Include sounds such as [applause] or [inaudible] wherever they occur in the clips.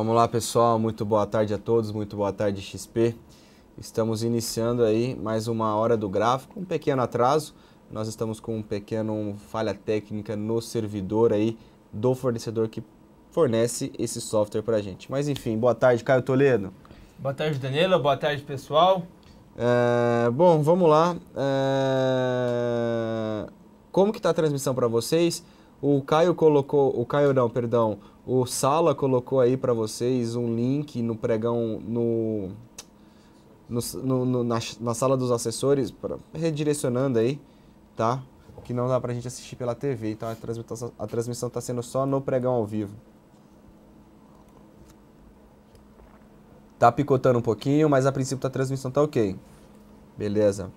Vamos lá, pessoal. Muito boa tarde a todos. Muito boa tarde, XP. Estamos iniciando aí mais uma hora do gráfico, um pequeno atraso. Nós estamos com um pequeno falha técnica no servidor aí do fornecedor que fornece esse software para a gente. Mas enfim, boa tarde, Caio Toledo. Boa tarde, Danilo. Boa tarde, pessoal. É, bom, vamos lá. É, como que está a transmissão para vocês? O Caio colocou, o Caio não, perdão, o Sala colocou aí para vocês um link no pregão no, no, no na, na, sala dos assessores, pra, redirecionando aí, tá? Que não dá pra gente assistir pela TV, então a transmissão, a transmissão tá sendo só no pregão ao vivo. Tá picotando um pouquinho, mas a princípio da transmissão tá ok. Beleza.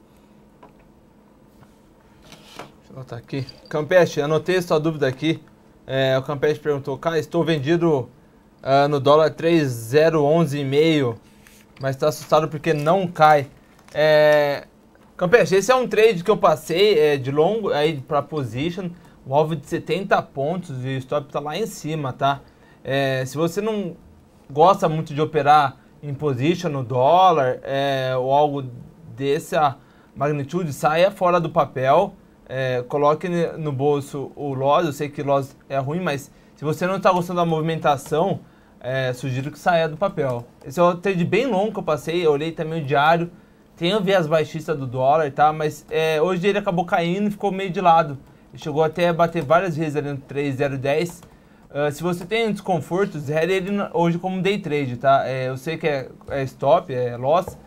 Deixa eu anotar aqui. Campeste, anotei sua dúvida aqui. É, o Campete perguntou, cara, estou vendido uh, no dólar 3011,5, mas está assustado porque não cai. É, Campete, esse é um trade que eu passei é, de longo aí para position, um alvo de 70 pontos e o stop está lá em cima, tá? É, se você não gosta muito de operar em position no dólar é, ou algo dessa magnitude, saia fora do papel é, coloque no bolso o loss. Eu sei que loss é ruim, mas se você não está gostando da movimentação, é, sugiro que saia do papel. Esse é um trade bem longo que eu passei, eu olhei também o diário. Tenho as baixistas do dólar, tá? Mas é, hoje ele acabou caindo e ficou meio de lado. Ele chegou até a bater várias vezes ali no 3010. Uh, ah, se você tem desconforto, zere ele hoje como day trade, tá? É, eu sei que é, é stop, é loss,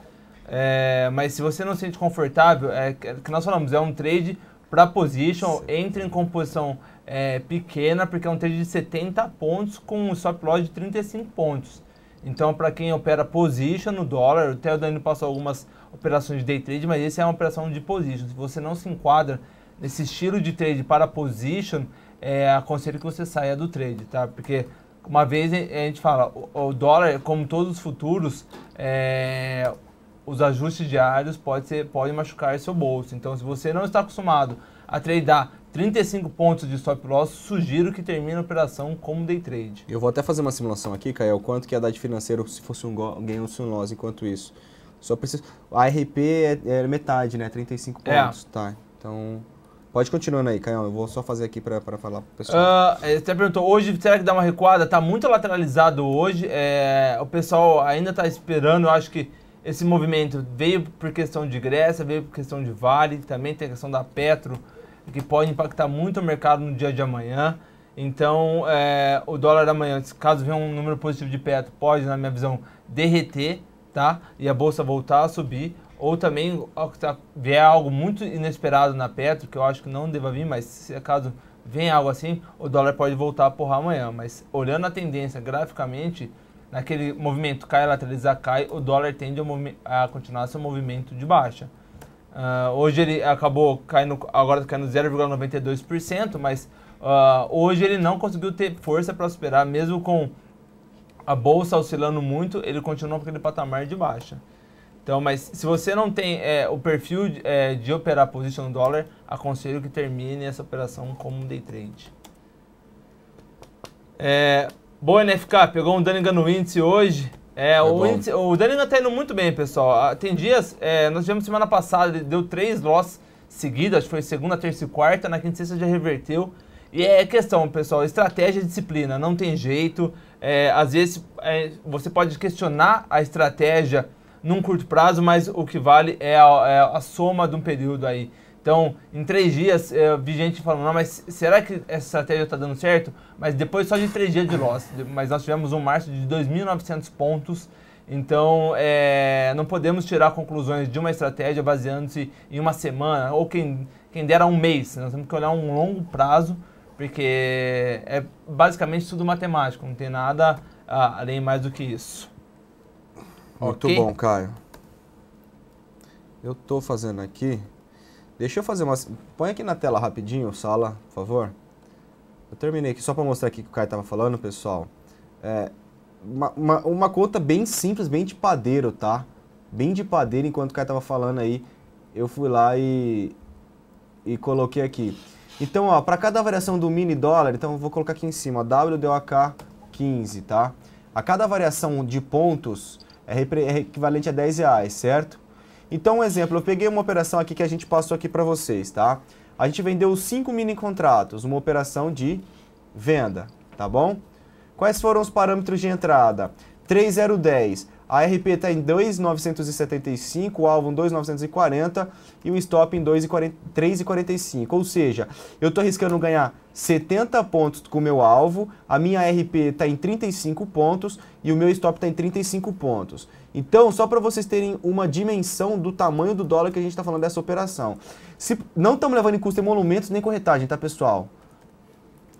é, mas se você não se sente confortável, é que nós falamos, é um trade para position, entra em composição é, pequena, porque é um trade de 70 pontos com um stop loss de 35 pontos. Então, para quem opera position no dólar, até o Dani passou algumas operações de day trade, mas esse é uma operação de position. Se você não se enquadra nesse estilo de trade para position, é, aconselho que você saia do trade, tá? Porque uma vez é, a gente fala, o, o dólar, como todos os futuros, é, os ajustes diários podem, ser, machucar seu bolso. Então, se você não está acostumado a tradear 35 pontos de stop loss, sugiro que termine a operação como day trade. Eu vou até fazer uma simulação aqui, Caio, quanto que ia é dar de financeiro se fosse um ganho ou um loss enquanto isso. Só preciso... A RP é, é metade, né? 35 é. pontos. É. Tá, então... Pode continuando aí, Caio Eu vou só fazer aqui para falar para o pessoal. Uh, você perguntou, hoje será que dá uma recuada? está muito lateralizado hoje. É, o pessoal ainda está esperando, eu acho que esse movimento veio por questão de Grécia, veio por questão de Vale, também tem a questão da Petro, que pode impactar muito o mercado no dia de amanhã. Então, é, o dólar amanhã, caso venha um número positivo de Petro, pode, na minha visão, derreter, tá? E a bolsa voltar a subir. Ou também, tá, vier algo muito inesperado na Petro, que eu acho que não deva vir, mas se caso venha algo assim, o dólar pode voltar a porrar amanhã. Mas olhando a tendência graficamente, naquele movimento cai, lateralizar cai, o dólar tende a, a continuar seu movimento de baixa. Uh, hoje ele acabou caindo, agora tá caindo 0,92%, mas uh, hoje ele não conseguiu ter força para superar, mesmo com a bolsa oscilando muito, ele continua com aquele patamar de baixa. Então, mas se você não tem é, o perfil de, é, de operar position no dólar, aconselho que termine essa operação como day trade. É, Boa, NFK. Pegou um Dunningham no índice hoje. É, é o, índice, o Dunningham tá indo muito bem, pessoal. Ah, tem dias, é, nós tivemos semana passada, ele deu três loss seguidas, acho que foi segunda, terça e quarta, na quinta e sexta já reverteu. E é questão, pessoal, estratégia e disciplina, não tem jeito. É, às vezes é, você pode questionar a estratégia num curto prazo, mas o que vale é a, é a soma de um período aí. Então, em três dias, eu vi gente falando, mas será que essa estratégia está dando certo? Mas depois só de três dias de loss. Mas nós tivemos um março de 2.900 pontos. Então, é, não podemos tirar conclusões de uma estratégia baseando-se em uma semana ou quem, quem dera um mês. Nós temos que olhar um longo prazo, porque é basicamente tudo matemático, não tem nada ah, além mais do que isso. Muito okay? bom, Caio. Eu estou fazendo aqui Deixa eu fazer uma... Põe aqui na tela rapidinho, sala, por favor. Eu terminei aqui só para mostrar aqui o que o Caio tava falando, pessoal. É uma, uma, uma, conta bem simples, bem de padeiro, tá? Bem de padeiro, enquanto o Caio tava falando aí, eu fui lá e, e coloquei aqui. Então, ó, para cada variação do mini dólar, então eu vou colocar aqui em cima, ó, WDOK 15, tá? A cada variação de pontos é, é equivalente a 10 reais, certo? Então, um exemplo, eu peguei uma operação aqui que a gente passou aqui para vocês, tá? A gente vendeu cinco mini contratos, uma operação de venda, tá bom? Quais foram os parâmetros de entrada? 3010. A RP está em 2,975, o alvo em 2,940 e o stop em 3,45. Ou seja, eu estou arriscando ganhar 70 pontos com o meu alvo, a minha RP está em 35 pontos e o meu stop está em 35 pontos. Então, só para vocês terem uma dimensão do tamanho do dólar que a gente está falando dessa operação. Se, não estamos levando em custo emolumentos nem corretagem, tá, pessoal?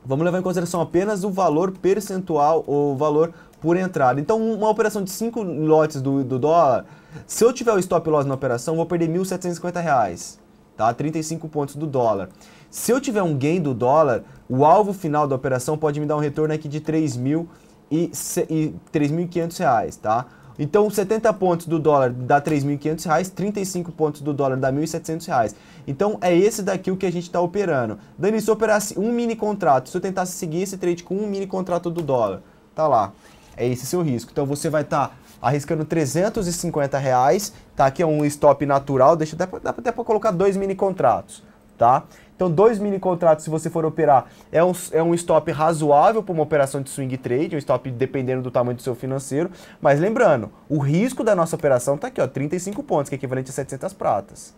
Vamos levar em consideração apenas o valor percentual, ou o valor por entrada. Então, uma operação de 5 lotes do, do dólar, se eu tiver o stop loss na operação, vou perder R$ 1.750, tá? 35 pontos do dólar. Se eu tiver um gain do dólar, o alvo final da operação pode me dar um retorno aqui de R$ 3.500, tá? Então, 70 pontos do dólar dá R$ 3.500, 35 pontos do dólar dá R$ reais Então, é esse daqui o que a gente está operando. Dani, se eu operasse um mini contrato, se eu tentasse seguir esse trade com um mini contrato do dólar, tá lá. É esse seu risco. Então, você vai estar tá arriscando 350 reais, tá? Aqui é um stop natural, deixa dá até para colocar dois mini contratos, tá? Então, dois mini contratos, se você for operar, é um, é um stop razoável para uma operação de swing trade, um stop dependendo do tamanho do seu financeiro. Mas lembrando, o risco da nossa operação está aqui, ó, 35 pontos, que é equivalente a 700 pratas.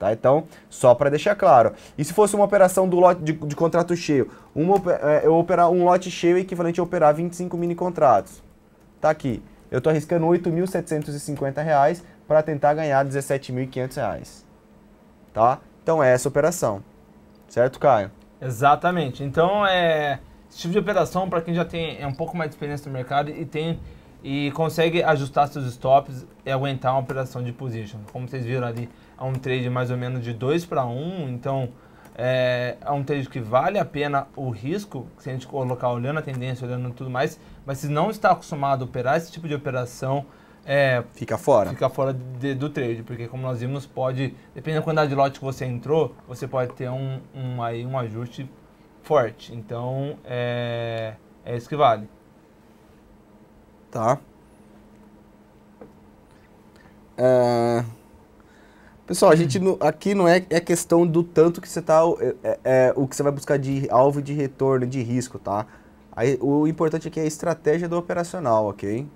Tá? Então, só para deixar claro. E se fosse uma operação do lote de, de contrato cheio? Uma, é, eu operar um lote cheio é equivalente a operar 25 mini contratos. Tá aqui. Eu estou arriscando R$ 8.750 para tentar ganhar R$ 17.500. Tá? Então é essa operação. Certo, Caio? Exatamente. Então, é, esse tipo de operação, para quem já tem é um pouco mais de experiência no mercado e tem e consegue ajustar seus stops e aguentar uma operação de position. Como vocês viram ali, é um trade mais ou menos de 2 para 1, então é, é, um trade que vale a pena o risco, se a gente colocar olhando a tendência, olhando tudo mais, mas se não está acostumado a operar esse tipo de operação, é, fica fora. Fica fora de, do trade, porque como nós vimos, pode, dependendo da quantidade de lote que você entrou, você pode ter um, um aí, um ajuste forte. Então, é, é isso que vale. Tá. É, pessoal, a gente aqui não é, é questão do tanto que você tá, é, é, é, o que você vai buscar de alvo de retorno, de risco, tá? Aí, o importante aqui é a estratégia do operacional, ok?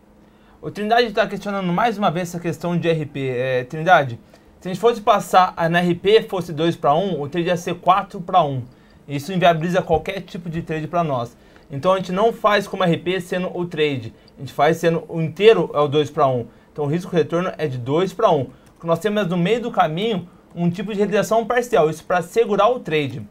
O Trindade está questionando mais uma vez essa questão de RP. É, Trindade, se a gente fosse passar a, na RP fosse 2 para 1, o trade ia ser 4 para 1. Isso inviabiliza qualquer tipo de trade para nós. Então a gente não faz como RP sendo o trade. A gente faz sendo o inteiro é o 2 para 1. Então o risco retorno é de 2 para 1. Nós temos no meio do caminho um tipo de realização parcial, isso para segurar o trade.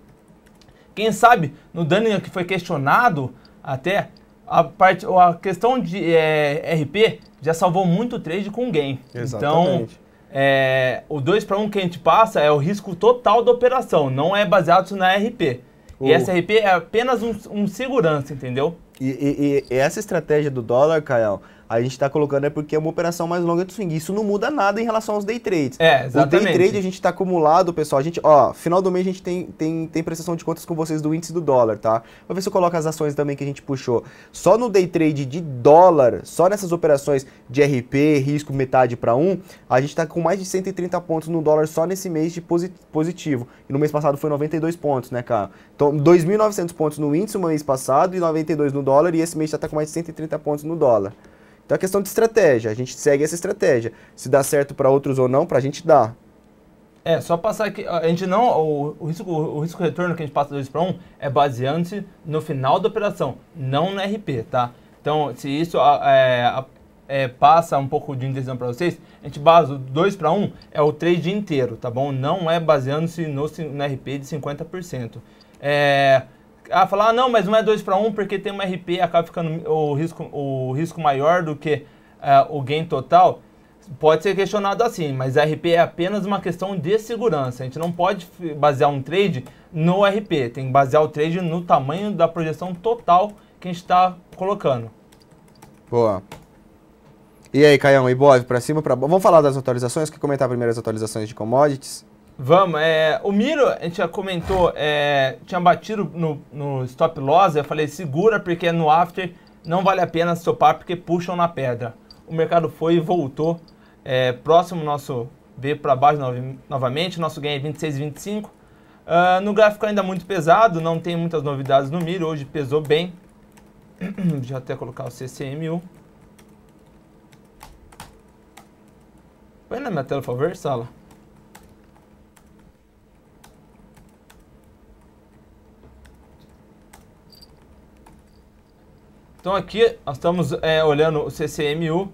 Quem sabe no Dunningham que foi questionado até a, parte, a questão de é, RP já salvou muito trade com game. Então, Exatamente. Então, é, o 2 para 1 um que a gente passa é o risco total da operação, não é baseado na RP. E essa RP é apenas um, um segurança, entendeu? E, e, e, essa estratégia do dólar, Caio, a gente está colocando é porque é uma operação mais longa do swing. Isso não muda nada em relação aos day trades. É, exatamente. O day trade a gente está acumulado, pessoal. A gente, ó, final do mês a gente tem, tem, tem prestação de contas com vocês do índice do dólar, tá? Vou ver se eu coloco as ações também que a gente puxou. Só no day trade de dólar, só nessas operações de RP, risco metade para um, a gente está com mais de 130 pontos no dólar só nesse mês de positivo. E no mês passado foi 92 pontos, né, cara? Então, 2.900 pontos no índice no mês passado e 92 no dólar, e esse mês já está com mais de 130 pontos no dólar. Então é questão de estratégia. A gente segue essa estratégia. Se dá certo para outros ou não, para a gente dá. É, só passar aqui, a gente não, o, o risco, o risco retorno que a gente passa 2 para 1 um é baseante no final da operação, não no RP, tá? Então, se isso é, é, passa um pouco de indecisão para vocês, a gente base 2 para 1 um é o trade inteiro, tá bom? Não é baseando-se no, no RP de 50%. É, ah, falar, ah, não, mas não é 2 para 1 um porque tem um RP acaba ficando o risco, o risco maior do que uh, o gain total, pode ser questionado assim, mas RP é apenas uma questão de segurança. A gente não pode basear um trade no RP, tem que basear o trade no tamanho da projeção total que a gente está colocando. Boa. E aí, Caião, e Ibov, para cima, para baixo? Vamos falar das atualizações? Quer comentar primeiro as atualizações de commodities? Vamos, é, o Miro, a gente já comentou, é, tinha batido no, no stop loss, eu falei segura porque no after não vale a pena sopar porque puxam na pedra. O mercado foi e voltou, é, próximo nosso veio para baixo novamente, nosso ganho é 26,25. Uh, ah, no gráfico ainda muito pesado, não tem muitas novidades no Miro, hoje pesou bem. [clears throat] Deixa eu até colocar o CCMU. Põe na minha tela, por favor, Sala. Então aqui nós estamos é, olhando o CCMU,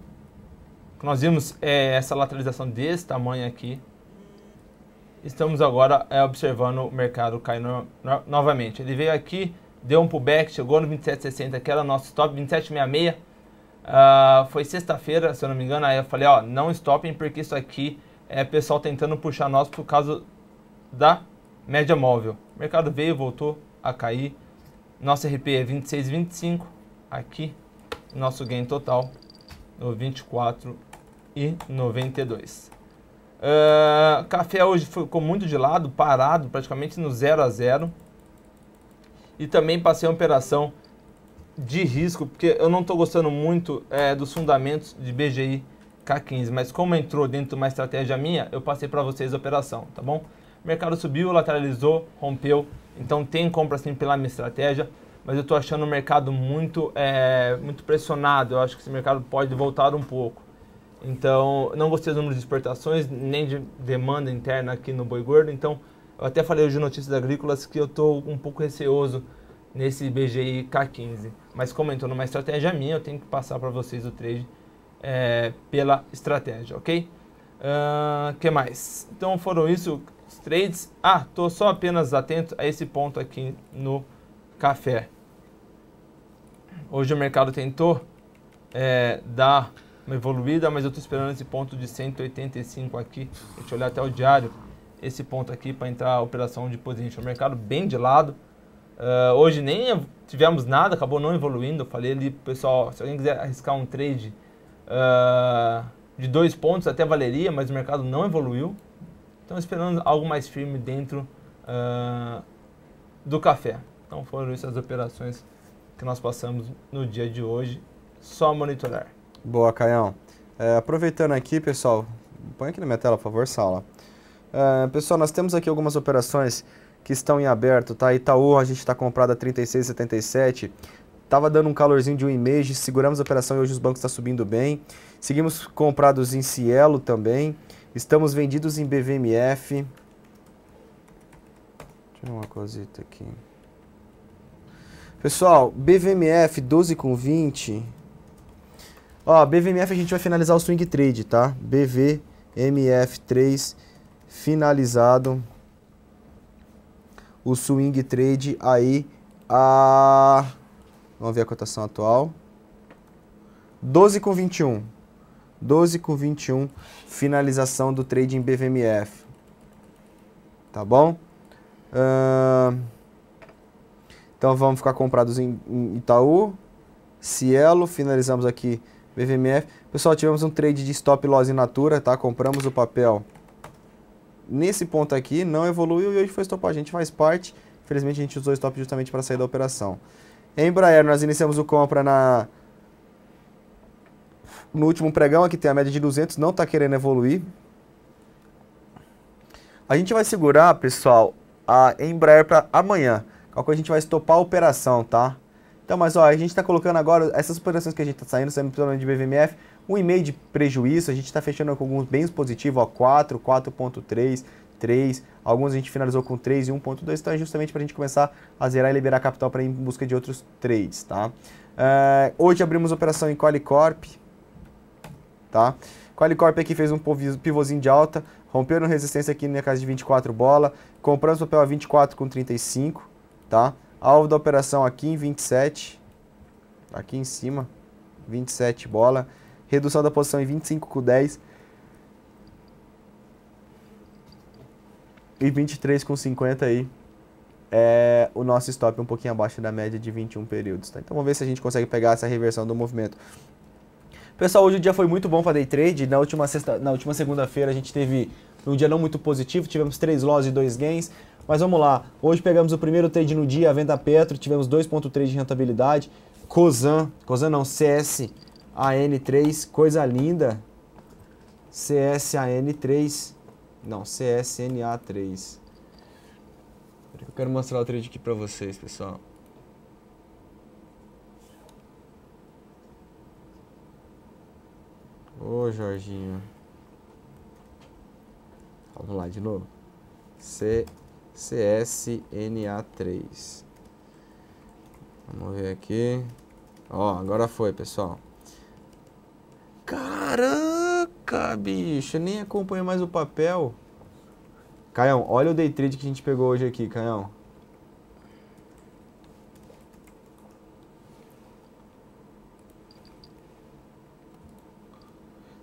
nós vimos é, essa lateralização desse tamanho aqui. Estamos agora é, observando o mercado cair no, no, novamente. Ele veio aqui, deu um pullback, chegou no 27,60, que era o nosso stop, 27,66. Uh, ah, foi sexta-feira, se eu não me engano, aí eu falei, ó, não stopem porque isso aqui é pessoal tentando puxar nós por causa da média móvel. O mercado veio, voltou a cair. Nosso RP é 26,25 aqui nosso gain total no 24 e 92. Uh, ah, café hoje ficou muito de lado, parado, praticamente no 0 a 0. E também passei a operação de risco, porque eu não estou gostando muito é, dos fundamentos de BGI K15, mas como entrou dentro de uma estratégia minha, eu passei para vocês a operação, tá bom? O mercado subiu, lateralizou, rompeu, então tem compra sim pela minha estratégia mas eu estou achando o mercado muito, é, muito pressionado. Eu acho que esse mercado pode voltar um pouco. Então, não gostei dos números de exportações, nem de demanda interna aqui no Boi Gordo. Então, eu até falei hoje em Notícias Agrícolas que eu estou um pouco receoso nesse BGI K15. Mas como eu numa estratégia minha, eu tenho que passar para vocês o trade é, pela estratégia, ok? O uh, que mais? Então foram isso os trades. Ah, estou só apenas atento a esse ponto aqui no café. Hoje o mercado tentou é, dar uma evoluída, mas eu estou esperando esse ponto de 185 aqui. Deixa eu olhar até o diário. Esse ponto aqui para entrar a operação de position. O mercado bem de lado. Uh, hoje nem tivemos nada, acabou não evoluindo. Eu falei ali, pessoal, se alguém quiser arriscar um trade uh, de dois pontos, até valeria, mas o mercado não evoluiu. Então, esperando algo mais firme dentro uh, do café. Então, foram essas operações que nós passamos no dia de hoje, só monitorar. Boa, Caião. É, aproveitando aqui, pessoal, põe aqui na minha tela, por favor, Sala. É, pessoal, nós temos aqui algumas operações que estão em aberto, tá? Itaú, a gente está comprado a 36,77. Tava dando um calorzinho de um mês, seguramos a operação e hoje os bancos estão tá subindo bem. Seguimos comprados em Cielo também. Estamos vendidos em BVMF. Deixa eu ver uma cosita aqui. Pessoal, BVMF 12 com 20. Ó, BVMF a gente vai finalizar o swing trade, tá? BVMF 3 finalizado o swing trade aí a Vamos ver a cotação atual. 12 com 21. 12 com 21, finalização do trade em BVMF. Tá bom? Uh... Então vamos ficar comprados em, em Itaú, Cielo, finalizamos aqui BVMF. Pessoal, tivemos um trade de stop loss in natura, tá? Compramos o papel nesse ponto aqui, não evoluiu e hoje foi stopar. A gente faz parte. Infelizmente a gente usou stop justamente para sair da operação. Em Embraer, nós iniciamos o compra na no último pregão, aqui tem a média de 200, não está querendo evoluir. A gente vai segurar, pessoal, a Embraer para amanhã. Qual coisa a gente vai estopar a operação, tá? Então, mas ó, a gente está colocando agora, essas operações que a gente está saindo, sempre falando de BVMF, um e-mail de prejuízo, a gente está fechando com alguns bens positivos, ó, 4, 4.3, 3, alguns a gente finalizou com 3 e 1.2, então é justamente para a gente começar a zerar e liberar capital para ir em busca de outros trades, tá? É, hoje abrimos operação em Qualicorp, tá? Qualicorp aqui fez um pivôzinho de alta, rompeu romperam resistência aqui na casa de 24 bola, compramos papel a 24 com 35, tá? Alvo da operação aqui em 27, aqui em cima, 27 bola. Redução da posição em 25 com 10. E 23 com 50 aí. É o nosso stop um pouquinho abaixo da média de 21 períodos. Tá? Então vamos ver se a gente consegue pegar essa reversão do movimento. Pessoal, hoje o dia foi muito bom para day trade. Na última, sexta, na última segunda-feira a gente teve um dia não muito positivo, tivemos três loss e dois gains. Mas vamos lá, hoje pegamos o primeiro trade no dia, a venda Petro, tivemos 2.3 de rentabilidade. Cosan, Cosan não, CSAN3, coisa linda. CSAN3, não, CSNA3. Eu quero mostrar o trade aqui para vocês, pessoal. Ô, Jorginho. Vamos lá de novo. C CSNA3. Vamos ver aqui. Ó, agora foi, pessoal. Caraca, bicho, nem acompanho mais o papel. Caião, olha o day trade que a gente pegou hoje aqui, Caião.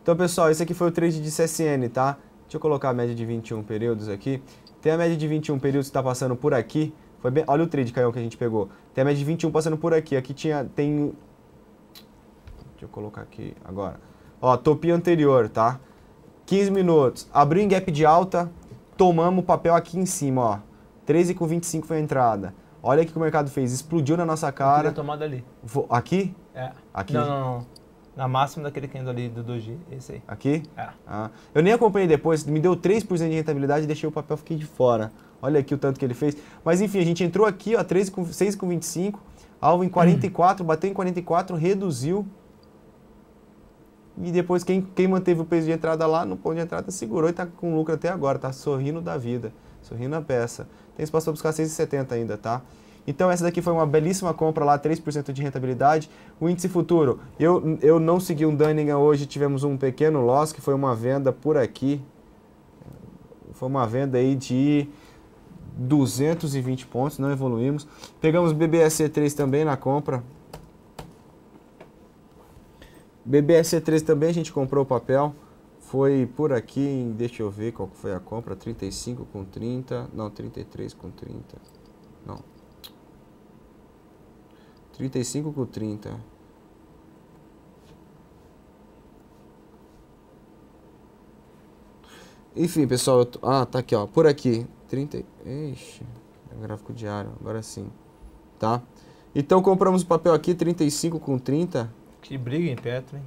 Então, pessoal, esse aqui foi o trade de CSN, tá? Deixa eu colocar a média de 21 períodos aqui. Tem a média de 21 períodos que está passando por aqui. Foi bem, olha o trade, Caião, que a gente pegou. Tem a média de 21 passando por aqui. Aqui tinha, tem... Deixa eu colocar aqui agora. Ó, topia anterior, tá? 15 minutos. Abriu em gap de alta, tomamos o papel aqui em cima, ó. 13,25 foi a entrada. Olha o que o mercado fez. Explodiu na nossa cara. Eu tomada ali. Aqui? É. Aqui? Não, não, não. Na máxima daquele candle ali do G esse aí. Aqui? É. Ah. Eu nem acompanhei depois, me deu 3% de rentabilidade e deixei o papel, fiquei de fora. Olha aqui o tanto que ele fez. Mas enfim, a gente entrou aqui, ó, 6,25, alvo em 44, hum. bateu em 44, reduziu. E depois quem, quem manteve o peso de entrada lá, no ponto de entrada segurou e tá com lucro até agora, tá sorrindo da vida, sorrindo a peça. Tem espaço para buscar 6,70 ainda, tá? Então essa daqui foi uma belíssima compra lá, 3% de rentabilidade. O índice futuro, eu, eu não segui um Dunningham hoje, tivemos um pequeno loss, que foi uma venda por aqui. Foi uma venda aí de 220 pontos, não evoluímos. Pegamos BBSC3 também na compra. BBSC3 também a gente comprou o papel. Foi por aqui, deixa eu ver qual foi a compra, 35 com 30, não, 33 com 30. Não, 35 com 30. Enfim, pessoal. Tô... Ah, tá aqui, ó. Por aqui. 30... Ixi, é gráfico diário. Agora sim. Tá? Então compramos o papel aqui, 35 com 30. Que briga em Petro, hein?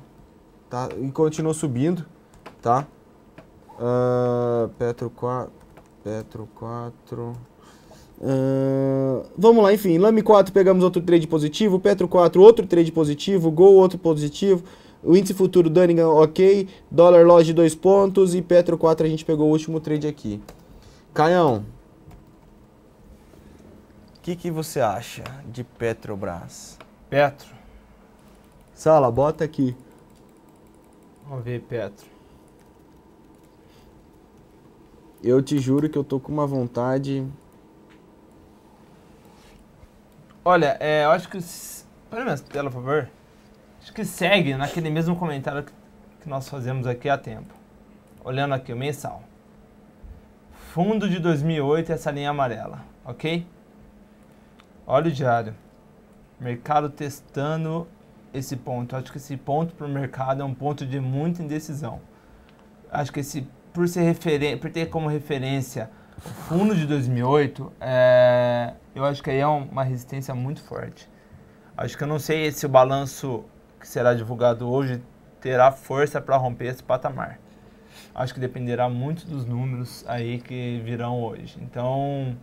Tá? E continuou subindo, tá? Uh, Petro 4... Petro 4 vamos lá, enfim. Lame 4 pegamos outro trade positivo. Petro 4, outro trade positivo. Gol, outro positivo. O índice futuro Dunningham, ok. Dólar Lodge, 2 pontos. E Petro 4, a gente pegou o último trade aqui. Caião. O que, que você acha de Petrobras? Petro. Sala, bota aqui. Vamos ver, Petro. Eu te juro que eu tô com uma vontade Olha, é, eu acho que. Põe minha tela, por favor. Acho que segue naquele mesmo comentário que, nós fazemos aqui há tempo. Olhando aqui o mensal. Fundo de 2008, essa linha amarela, ok? Olha o diário. Mercado testando esse ponto. Acho que esse ponto para o mercado é um ponto de muita indecisão. Acho que esse, por, ser referen por ter como referência o fundo de 2008, é, eu acho que aí é uma resistência muito forte. Acho que eu não sei se o balanço que será divulgado hoje terá força para romper esse patamar. Acho que dependerá muito dos números aí que virão hoje. Então,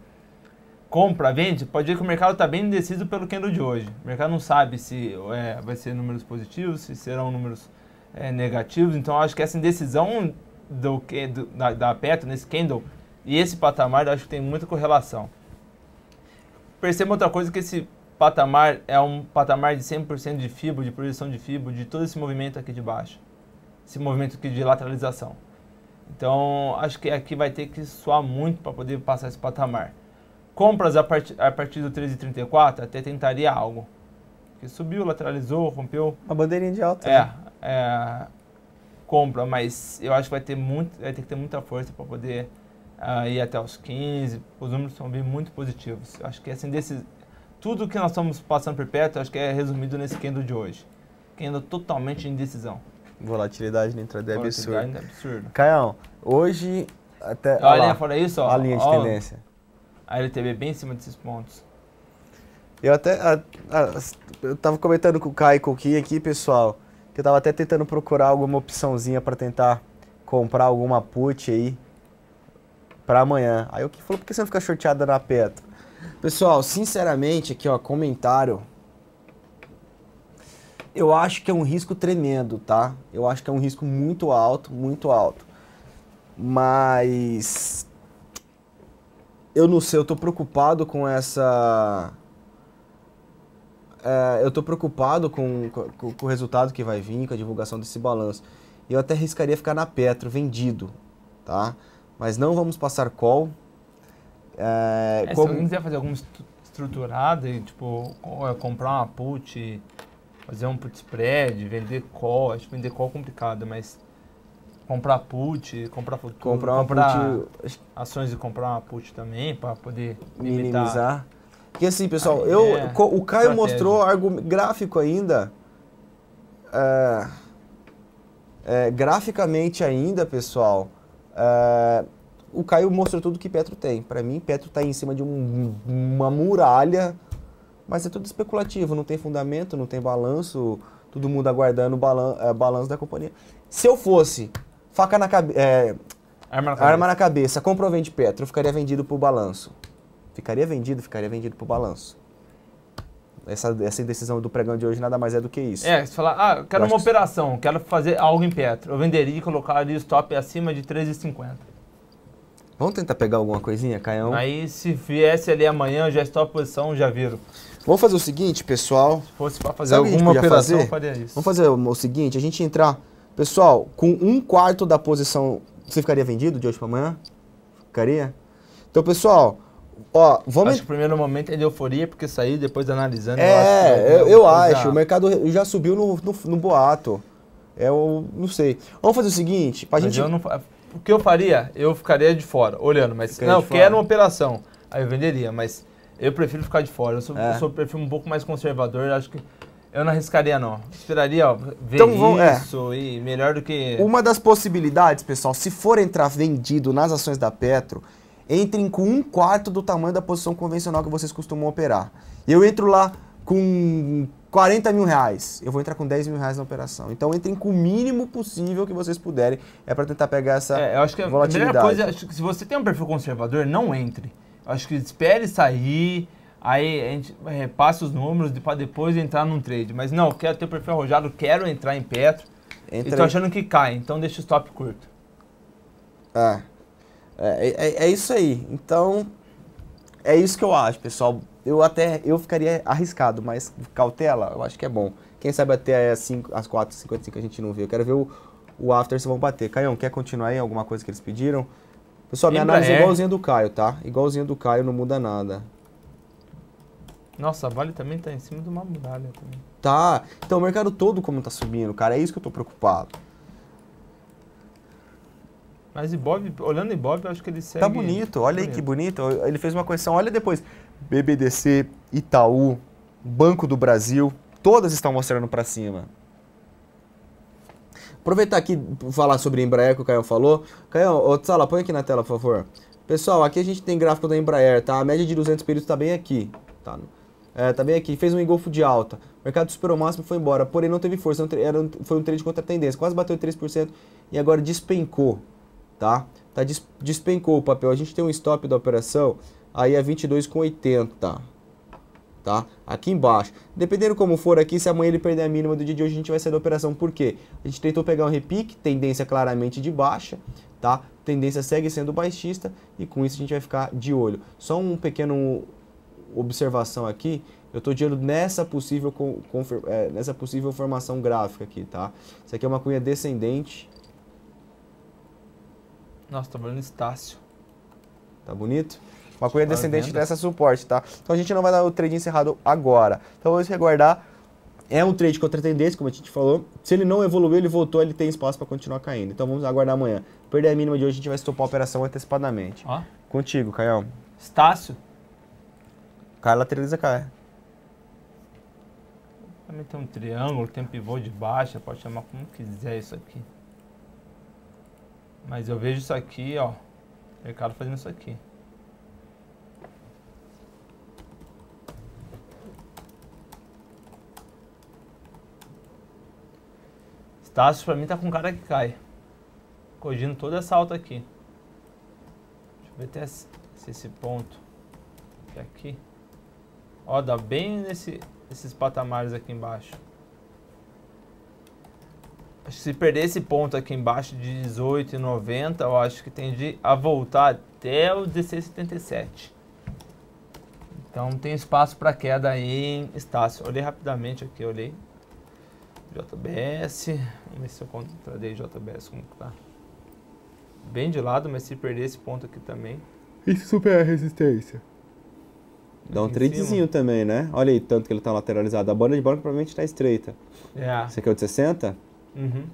compra, vende, pode ver que o mercado está bem indeciso pelo candle de hoje. O mercado não sabe se é, vai ser números positivos, se serão números é, negativos. Então, acho que essa indecisão do, do da, da Petro nesse candle e esse patamar eu acho que tem muita correlação. Perceba outra coisa que esse patamar é um patamar de 100% de fibro, de projeção de fibro, de todo esse movimento aqui de baixo. Esse movimento aqui de lateralização. Então, acho que aqui vai ter que suar muito para poder passar esse patamar. Compras a, part a partir do 13,34 até tentaria algo. Que subiu, lateralizou, rompeu. Uma bandeirinha de alta. É, né? é, compra, mas eu acho que vai ter, muito, vai ter que ter muita força para poder aí até os 15, os números são bem muito positivos. Acho que assim, desse, tudo que nós estamos passando perto acho que é resumido nesse candle de hoje. Candle totalmente em decisão. Volatilidade na entrada é absurda. É absurdo. Caião, hoje até... Olha, olha lá, fora isso, ó. A linha de ó, tendência. A LTB bem em cima desses pontos. Eu até... A, a, eu tava comentando com o Caio e com o Ki aqui, pessoal, que eu tava até tentando procurar alguma opçãozinha para tentar comprar alguma put aí para amanhã. Aí o que falou, por que você não fica chorteada na Petro? Pessoal, sinceramente, aqui ó, comentário. Eu acho que é um risco tremendo, tá? Eu acho que é um risco muito alto, muito alto. Mas eu não sei, eu tô preocupado com essa. É, eu tô preocupado com, com, com, o resultado que vai vir, com a divulgação desse balanço. Eu até arriscaria ficar na Petro, vendido, tá? mas não vamos passar call. É, é, como... Se alguém quiser fazer alguma estruturada, tipo, é, comprar uma put, fazer um put spread, vender call, acho que vender call é complicado, mas comprar put, comprar futuro, comprar, comprar put... ações e comprar uma put também para poder minimizar. Porque assim, pessoal, eu, é, o Caio estratégia. mostrou algo gráfico ainda, é, é, graficamente ainda, pessoal, Uh, o Caio mostrou tudo que Petro tem. Para mim, Petro está em cima de um, uma muralha, mas é tudo especulativo, não tem fundamento, não tem balanço, todo mundo aguardando o balan eh, balanço da companhia. Se eu fosse faca na eh, cabeça, é, arma, arma, na cabeça, comprovante Petro, ficaria vendido para o balanço. Ficaria vendido, ficaria vendido para o balanço essa, essa indecisão do pregão de hoje nada mais é do que isso. É, você falar, ah, quero eu uma operação, que... quero fazer algo em Petro. Eu venderia e colocaria o stop acima de 13,50. Vamos tentar pegar alguma coisinha, Caião? Aí, se viesse ali amanhã, já estou à posição, já viro. Vamos fazer o seguinte, pessoal. Se fosse para fazer alguma operação, fazer? faria isso. Vamos fazer o seguinte, a gente entrar... Pessoal, com um quarto da posição, você ficaria vendido de hoje para amanhã? Ficaria? Então, pessoal, Ó, vamos... Acho que o primeiro momento é de euforia, porque sair depois analisando... É, eu acho, eu, eu acho. O mercado já subiu no, no, no boato. Eu é não sei. Vamos fazer o seguinte, pra mas gente... Não, o que eu faria? Eu ficaria de fora, olhando, mas... Ficaria não, quero uma operação. Aí eu venderia, mas eu prefiro ficar de fora. Eu sou, é. eu sou perfil um pouco mais conservador, acho que... Eu não arriscaria, não. Esperaria, ó, ver então, vamos, é. isso é. e melhor do que... Uma das possibilidades, pessoal, se for entrar vendido nas ações da Petro entrem com um quarto do tamanho da posição convencional que vocês costumam operar. Eu entro lá com 40 mil reais, eu vou entrar com 10 mil reais na operação. Então entrem com o mínimo possível que vocês puderem, é para tentar pegar essa é, eu acho que volatilidade. A primeira coisa, se você tem um perfil conservador, não entre. acho que espere sair, aí a gente repassa os números para depois entrar num trade. Mas não, quero ter perfil arrojado, quero entrar em Petro. Entra... E tô achando que cai, então deixa o stop curto. É. É, é, é, é, isso aí. Então, é isso que eu acho, pessoal. Eu até eu ficaria arriscado, mas cautela, eu acho que é bom. Quem sabe até as, 4 h 55 a gente não vê. Eu quero ver o, o after se vão bater. Caião, quer continuar aí? Alguma coisa que eles pediram? Pessoal, minha Embraer. análise é, é igualzinha do Caio, tá? Igualzinha do Caio, não muda nada. Nossa, a Vale também tá em cima de uma muralha também. Tá. Então, o mercado todo como tá subindo, cara, é isso que eu tô preocupado. Mas Ibov, olhando Ibov, eu acho que ele tá segue... Tá bonito, olha bonito. aí que bonito. Ele fez uma correção, olha depois. BBDC, Itaú, Banco do Brasil, todas estão mostrando para cima. Aproveitar aqui falar sobre Embraer que o Caio falou. Caio, ô, Tsala, põe aqui na tela, por favor. Pessoal, aqui a gente tem gráfico da Embraer, tá? A média de 200 períodos tá bem aqui, tá? É, tá bem aqui, fez um engolfo de alta. O mercado superou o máximo e foi embora, porém não teve força, era, foi um trade contra a tendência, quase bateu 3% e agora despencou tá? Tá despencou o papel. A gente tem um stop da operação aí é 22,80, tá? Aqui embaixo. Dependendo como for aqui, se amanhã ele perder a mínima do dia de hoje, a gente vai sair da operação. Por quê? A gente tentou pegar um repique, tendência claramente de baixa, tá? Tendência segue sendo baixista e com isso a gente vai ficar de olho. Só um pequeno observação aqui, eu estou de olho nessa possível, é, nessa possível formação gráfica aqui, tá? Isso aqui é uma cunha descendente, nossa, tá o estácio. Tá bonito? Maconha coisa descendente venda. dessa suporte, tá? Então a gente não vai dar o trade encerrado agora. Então vamos aguardar. É um trade contra a tendência, como a gente falou. Se ele não evoluiu, ele voltou, ele tem espaço para continuar caindo. Então vamos aguardar amanhã. Perder a mínima de hoje, a gente vai estopar a operação antecipadamente. Ó. Contigo, Caião. Estácio. Cai, lateraliza, cai. Também tem um triângulo, tem um pivô de baixa, pode chamar como quiser isso aqui. Mas eu vejo isso aqui, ó. O mercado fazendo isso aqui. Estácio pra mim tá com cara que cai. Cogindo toda essa alta aqui. Deixa eu ver até se esse ponto. É aqui. Ó, dá bem nesse, nesses patamares aqui embaixo se perder esse ponto aqui embaixo de 18,90, eu acho que tende a voltar até o 16,77. Então tem espaço para queda aí em Estácio. Olhei rapidamente aqui, olhei. JBS, vamos ver se eu contradei JBS como que tá. Bem de lado, mas se perder esse ponto aqui também. Isso super a resistência? Dá um tradezinho também, né? Olha aí, tanto que ele tá lateralizado. A bola de bola provavelmente tá estreita. É. Esse aqui é o de 60? Uhum.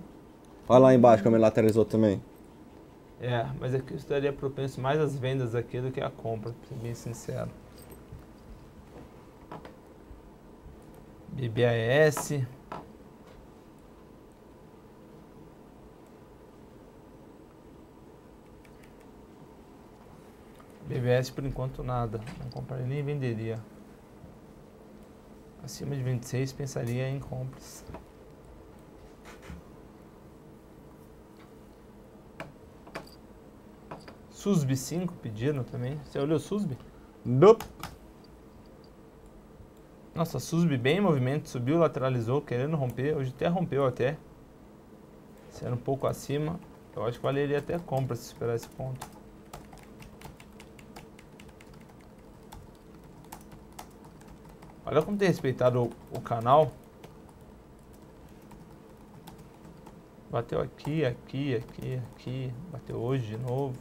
Olha lá embaixo como ele lateralizou também. É, mas aqui eu estaria propenso mais às vendas aqui do que à compra, pra ser bem sincero. BBAS. BBS por enquanto nada, não compraria nem venderia. Acima de 26 pensaria em compras. SUSB 5 pedindo também. Você olhou o SUSB? Nope. Nossa, SUSB bem em movimento, subiu, lateralizou, querendo romper. Hoje até rompeu até. Sendo um pouco acima. Eu acho que valeria até compra se esperar esse ponto. Olha como tem respeitado o, o canal. Bateu aqui, aqui, aqui, aqui. Bateu hoje de novo.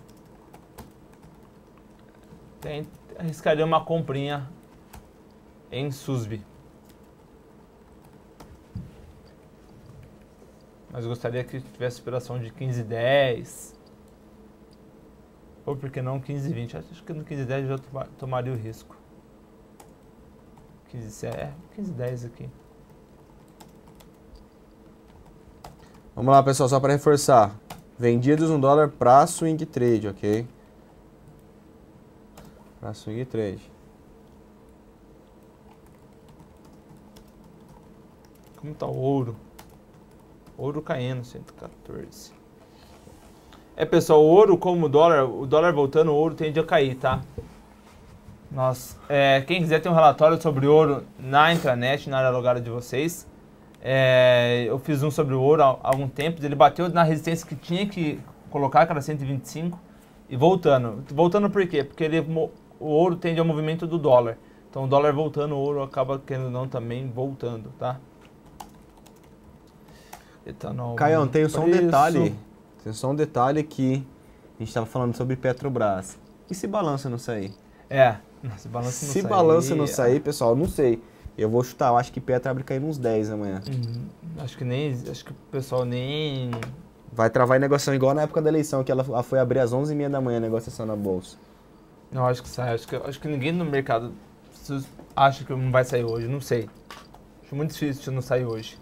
Tem, arriscaria uma comprinha em Susby. Mas gostaria que tivesse operação de 15 10. Ou porque não 15 20. Acho que no 15 10 eu já tomaria o risco. 15 é, 15 10 aqui. Vamos lá, pessoal, só para reforçar. Vendidos um dólar para swing trade, ok? Açougue Trade. Como tá o ouro? Ouro caindo, 114. É, pessoal, o ouro, como o dólar, o dólar voltando, o ouro tende a cair, tá? Nós, é, quem quiser tem um relatório sobre ouro na intranet, na área logada de vocês. É, eu fiz um sobre o ouro há, há algum tempo, ele bateu na resistência que tinha que colocar, que era 125, e voltando. Voltando por quê? Porque ele o ouro tende ao movimento do dólar. Então o dólar voltando, o ouro acaba querendo não também voltando, tá? Etanol. Caião, tem só um detalhe. Tem só um detalhe que a gente estava falando sobre Petrobras. E se balança não sair? É, [laughs] se balança não se sair. balança não sair, é. pessoal, não sei. Eu vou chutar, eu acho que Petra abre cair uns 10 amanhã. Uhum. Acho que nem. Acho que o pessoal nem. Vai travar a negociação igual na época da eleição, que ela foi abrir às 11h30 da manhã a negociação na bolsa. Eu acho que sai. Acho que, acho que ninguém no mercado acha que não vai sair hoje. Não sei. Acho muito difícil se não sair hoje.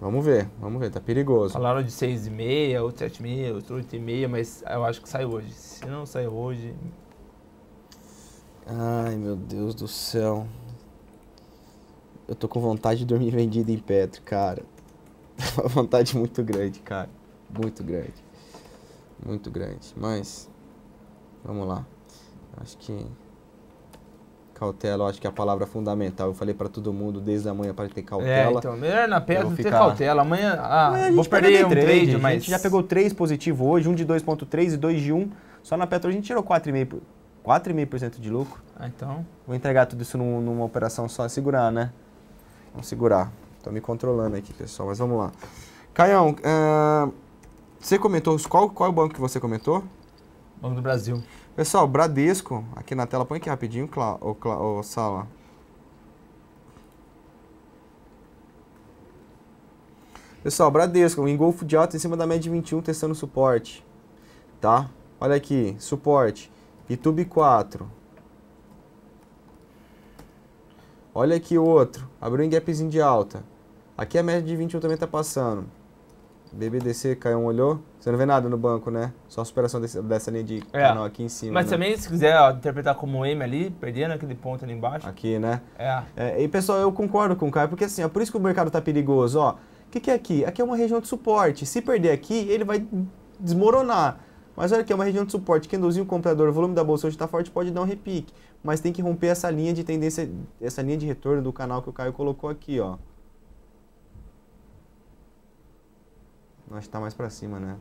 Vamos ver, vamos ver, tá perigoso. Falaram de 6,5, outro 7,5, outro 8,5, mas eu acho que sai hoje. Se não sair hoje. Ai, meu Deus do céu. Eu tô com vontade de dormir vendido em Petro, cara. [laughs] Uma vontade muito grande, cara. Muito grande. Muito grande. Mas Vamos lá. Acho que cautela, eu acho que é a palavra fundamental. Eu falei para todo mundo desde amanhã para ter é, cautela. É, então, melhor na pedra ter cautela. Amanhã, ah, é, amanhã vou perder um trade, trade, mas... A gente já pegou três positivo hoje, um de 2.3 e dois de 1. Um. Só na Petro a gente tirou 4,5%. 4,5% de lucro. Ah, então. Vou entregar tudo isso num, numa operação só, segurar, né? Vamos segurar. Tô me controlando aqui, pessoal, mas vamos lá. Caião, uh, você comentou, qual, qual é o banco que você comentou? Banco do Brasil. Pessoal, Bradesco, aqui na tela, põe aqui rapidinho, Cla o, Cla o Sala. Pessoal, Bradesco, um engolfo de alta em cima da média de 21, testando suporte. Tá? Olha aqui, suporte. YouTube 4. Olha aqui outro. Abriu um gapzinho de alta. Aqui a média de 21 também está passando. BBDC caiu um olhou. Você não vê nada no banco, né? Só a superação desse, dessa linha de é. canal aqui em cima. Mas né? também, se quiser ó, interpretar como M ali, perdendo aquele ponto ali embaixo. Aqui, né? É. é. E pessoal, eu concordo com o Caio, porque assim, é por isso que o mercado tá perigoso, ó. O que, que é aqui? Aqui é uma região de suporte. Se perder aqui, ele vai desmoronar. Mas olha aqui, é uma região de suporte. Quem o comprador, o volume da bolsa hoje está forte, pode dar um repique. Mas tem que romper essa linha de tendência, essa linha de retorno do canal que o Caio colocou aqui, ó. Acho que tá mais para cima, né?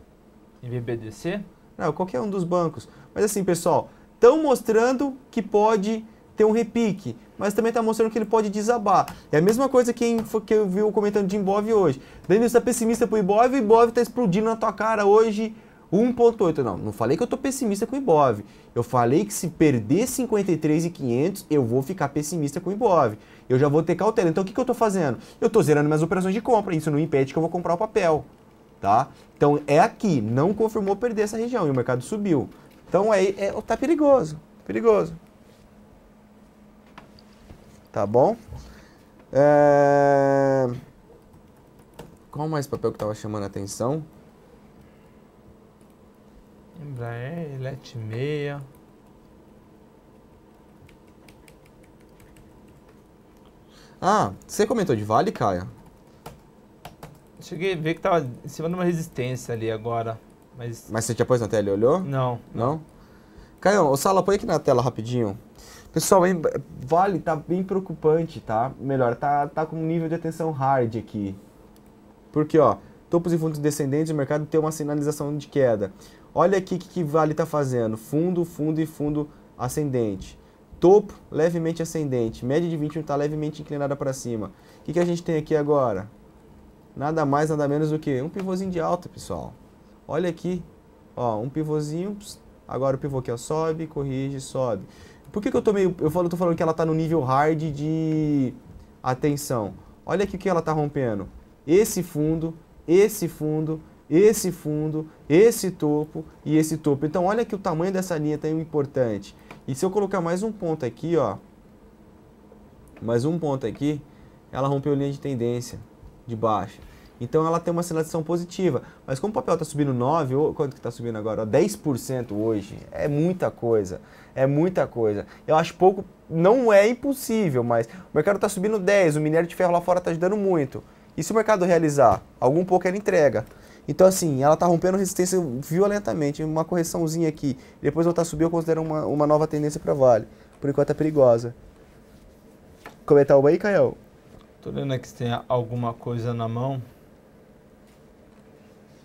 em Não, qualquer um dos bancos. Mas assim, pessoal, estão mostrando que pode ter um repique, mas também está mostrando que ele pode desabar. É a mesma coisa que, que eu vi comentando de Ibov hoje. você está pessimista para o Ibov, o Ibov está explodindo na tua cara hoje 1.8. Não, não falei que eu estou pessimista com o Ibov. Eu falei que se perder 53,500, eu vou ficar pessimista com o Ibov. Eu já vou ter cautela. Então o que, que eu estou fazendo? Eu estou zerando minhas operações de compra. Isso não impede que eu vou comprar o papel tá? Então é aqui, não confirmou perder essa região e o mercado subiu. Então aí é, é, tá perigoso, perigoso. Tá bom? É... Qual mais papel que tava chamando a atenção? Embraer, é, Elet 6. Ah, você comentou de Vale, Caia? Cheguei a ver que tava em cima de uma resistência ali agora. Mas, mas você tinha pôs na tela e olhou? Não. Não? Caio, o Sala, põe aqui na tela rapidinho. Pessoal, vale, tá bem preocupante, tá? Melhor, tá, tá com um nível de atenção hard aqui. Porque, ó, topos e fundos descendentes, o mercado tem uma sinalização de queda. Olha aqui o que, que Vale está fazendo. Fundo, fundo e fundo ascendente. Topo levemente ascendente. Média de 21 está levemente inclinada para cima. O que, que a gente tem aqui agora? nada mais, nada menos do que um pivôzinho de alta, pessoal. Olha aqui, ó, um pivôzinho, agora o pivô aqui ó, sobe, corrige, sobe. Por que, que eu tô meio, eu falo, tô falando que ela tá no nível hard de atenção? Olha aqui o que ela tá rompendo. Esse fundo, esse fundo, esse fundo, esse topo e esse topo. Então olha que o tamanho dessa linha tem tá importante. E se eu colocar mais um ponto aqui, ó, mais um ponto aqui, ela rompeu a linha de tendência de baixa. Então ela tem uma sinalização positiva. Mas como o papel está subindo 9, ou quanto que está subindo agora? 10% hoje. É muita coisa. É muita coisa. Eu acho pouco. Não é impossível, mas o mercado está subindo 10, o minério de ferro lá fora está ajudando muito. E se o mercado realizar? Algum pouco ela entrega. Então, assim, ela está rompendo resistência violentamente. Uma correçãozinha aqui. Depois voltar a subir, eu considero uma, uma nova tendência para Vale. Por enquanto é perigosa. Comentar é tá o aí, Caio? Tô olhando aqui se tem alguma coisa na mão.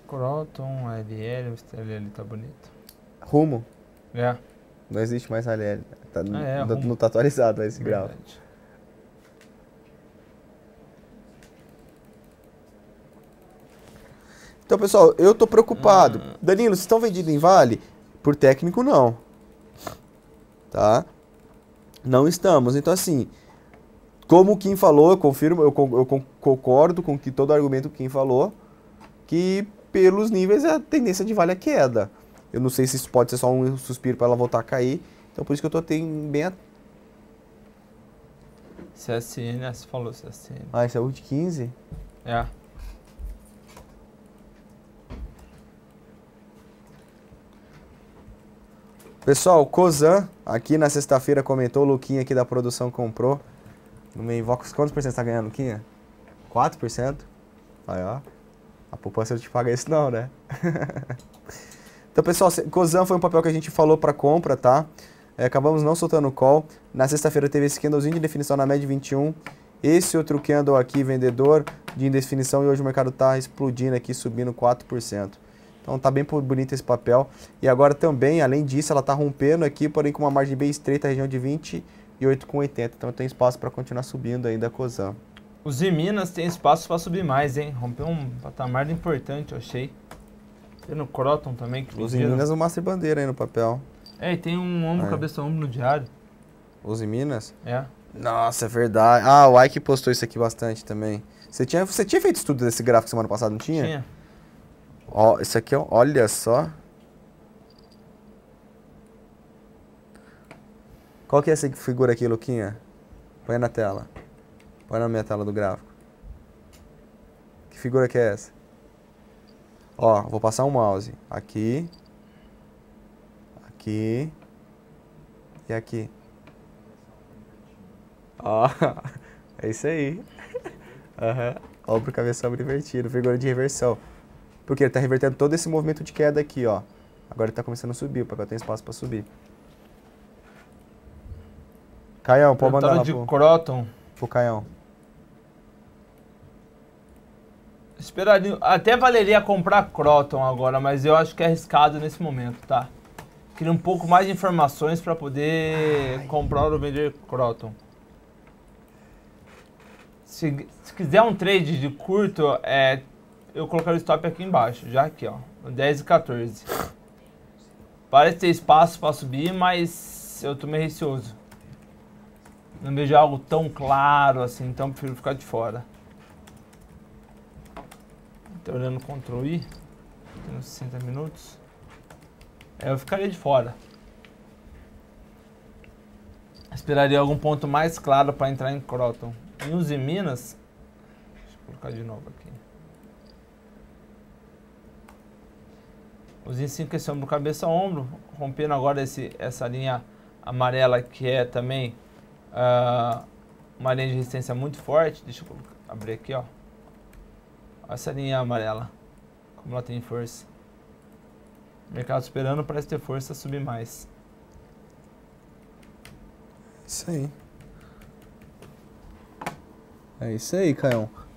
Croton, ALL, ALL tá bonito. Rumo. É. Não existe mais ALL. Tá, ah, é, não, não, tá atualizado esse grau. Então, pessoal, eu tô preocupado. Ah. Danilo, vocês estão vendidos em Vale? Por técnico, não. Tá? Não estamos. Então, assim, como o Kim falou, eu confirmo, eu, eu concordo com que todo argumento que o Kim falou, que pelos níveis a tendência de vale a queda. Eu não sei se isso pode ser só um suspiro para ela voltar a cair. Então por isso que eu estou bem at... CSN, ah, você falou CSN. Ah, esse é o de 15? É. Pessoal, Cozan aqui na sexta-feira comentou, o Luquinha aqui da produção comprou. No meio Vox, quantos por cento você tá ganhando, Kinha? 4%? Aí, ó. A poupança não te paga isso não, né? [laughs] então, pessoal, Cozan foi um papel que a gente falou para compra, tá? É, acabamos não soltando o call. Na sexta-feira teve esse candlezinho de definição na média 21. Esse outro candle aqui, vendedor, de indefinição. E hoje o mercado tá explodindo aqui, subindo 4%. Então tá bem bonito esse papel. E agora também, além disso, ela tá rompendo aqui, porém com uma margem bem estreita, região de 20 e 8,80. Então tem espaço para continuar subindo ainda a COSAN. Os de Minas tem espaço para subir mais, hein? Rompeu um patamar importante, eu achei. Tem no Croton também. Que Os de Minas, o Master Bandeira aí no papel. É, e tem um ombro, é. cabeça ombro no diário. Os de Minas? É. Nossa, é verdade. Ah, o Ike postou isso aqui bastante também. Você tinha, você tinha feito estudo desse gráfico semana passada, não tinha? Tinha. Ó, isso aqui, é olha só. Qual que é essa figura aqui, Luquinha? Põe na tela. Põe na minha tela do gráfico. Que figura que é essa? Ó, vou passar um mouse. Aqui. Aqui. E aqui. Ó, [laughs] é isso aí. [laughs] Aham. Uhum. Ó, pro cabeção invertido, figura de reversão. Porque ele tá revertendo todo esse movimento de queda aqui, ó. Agora ele tá começando a subir, o papel tem espaço para subir. Caião, pode mandar lá de pro... Croton. Pro Caião. Esperaria... Até valeria comprar Croton agora, mas eu acho que é arriscado nesse momento, tá? Queria um pouco mais de informações para poder Ai. comprar ou vender Croton. Se, se, quiser um trade de curto, é, eu colocar o stop aqui embaixo, já aqui, ó. 10 e 14. Parece ter espaço para subir, mas eu tô meio receoso. Não vejo algo tão claro assim, então prefiro ficar de fora. Estou olhando Ctrl I. Tem uns 60 minutos. É, eu ficaria de fora. Esperaria algum ponto mais claro para entrar em Croton. News e Minas. Deixa eu colocar de novo aqui. Os ensino que ombro, cabeça, ombro. Rompendo agora esse, essa linha amarela que é também ah, uma linha de resistência muito forte. Deixa eu abrir aqui, ó. Essa linha amarela. Como ela tem força. O mercado esperando parece ter força subir mais. Isso aí. É isso aí,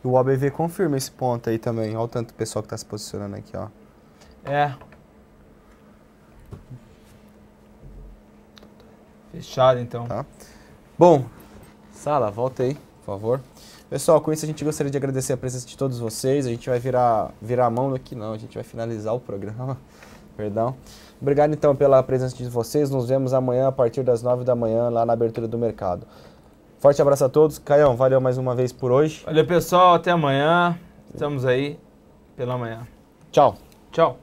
E O ABV confirma esse ponto aí também. Olha o tanto do pessoal que está se posicionando aqui, ó. É. Fechado, então. Tá. Bom, Sala, volta aí, por favor. Pessoal, com isso a gente gostaria de agradecer a presença de todos vocês. A gente vai virar, virar a mão aqui, não, a gente vai finalizar o programa. [laughs] Perdão. Obrigado então pela presença de vocês. Nos vemos amanhã a partir das 9 da manhã lá na abertura do mercado. Forte abraço a todos. Caião, valeu mais uma vez por hoje. Valeu, pessoal. Até amanhã. Estamos aí pela manhã. Tchau. Tchau.